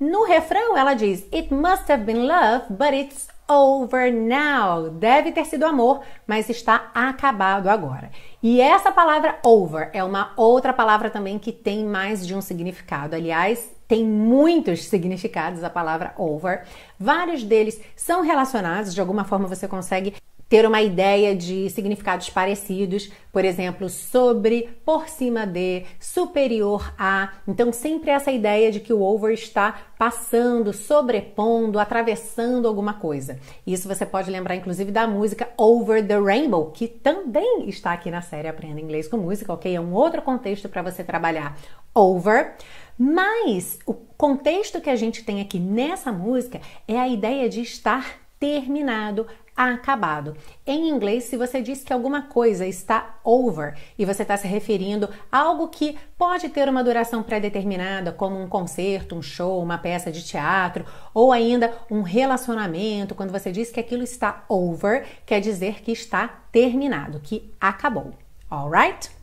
No refrão, ela diz: It must have been love, but it's over now. Deve ter sido amor, mas está acabado agora. E essa palavra over é uma outra palavra também que tem mais de um significado. Aliás, tem muitos significados a palavra over. Vários deles são relacionados, de alguma forma você consegue ter uma ideia de significados parecidos, por exemplo, sobre, por cima de, superior a. Então, sempre essa ideia de que o over está passando, sobrepondo, atravessando alguma coisa. Isso você pode lembrar, inclusive, da música Over the Rainbow, que também está aqui na série Aprenda Inglês com Música, ok? É um outro contexto para você trabalhar over. Mas o contexto que a gente tem aqui nessa música é a ideia de estar terminado, acabado. Em inglês, se você diz que alguma coisa está over e você está se referindo a algo que pode ter uma duração pré-determinada, como um concerto, um show, uma peça de teatro, ou ainda um relacionamento, quando você diz que aquilo está over, quer dizer que está terminado, que acabou. Alright?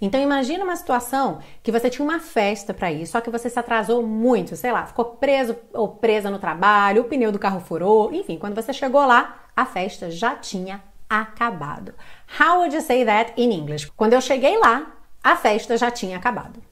Então imagina uma situação que você tinha uma festa para ir, só que você se atrasou muito, sei lá, ficou preso ou presa no trabalho, o pneu do carro furou, enfim, quando você chegou lá, a festa já tinha acabado. How would you say that in English? Quando eu cheguei lá, a festa já tinha acabado.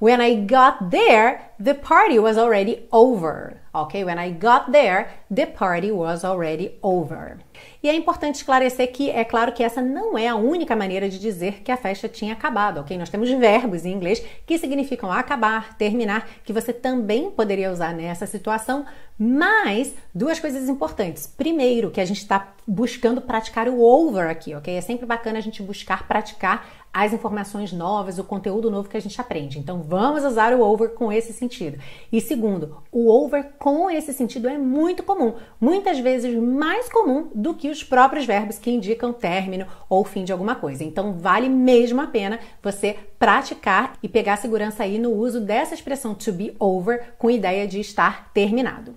When I got there, the party was already over. Ok? When I got there, the party was already over. E é importante esclarecer que é claro que essa não é a única maneira de dizer que a festa tinha acabado, ok? Nós temos verbos em inglês que significam acabar, terminar, que você também poderia usar nessa situação, mas duas coisas importantes. Primeiro, que a gente está buscando praticar o over aqui, ok? É sempre bacana a gente buscar praticar as informações novas, o conteúdo novo que a gente aprende. Então vamos usar o over com esse sentido. E segundo, o over com esse sentido é muito comum, muitas vezes mais comum do que os próprios verbos que indicam término ou fim de alguma coisa. Então vale mesmo a pena você praticar e pegar segurança aí no uso dessa expressão to be over com ideia de estar terminado.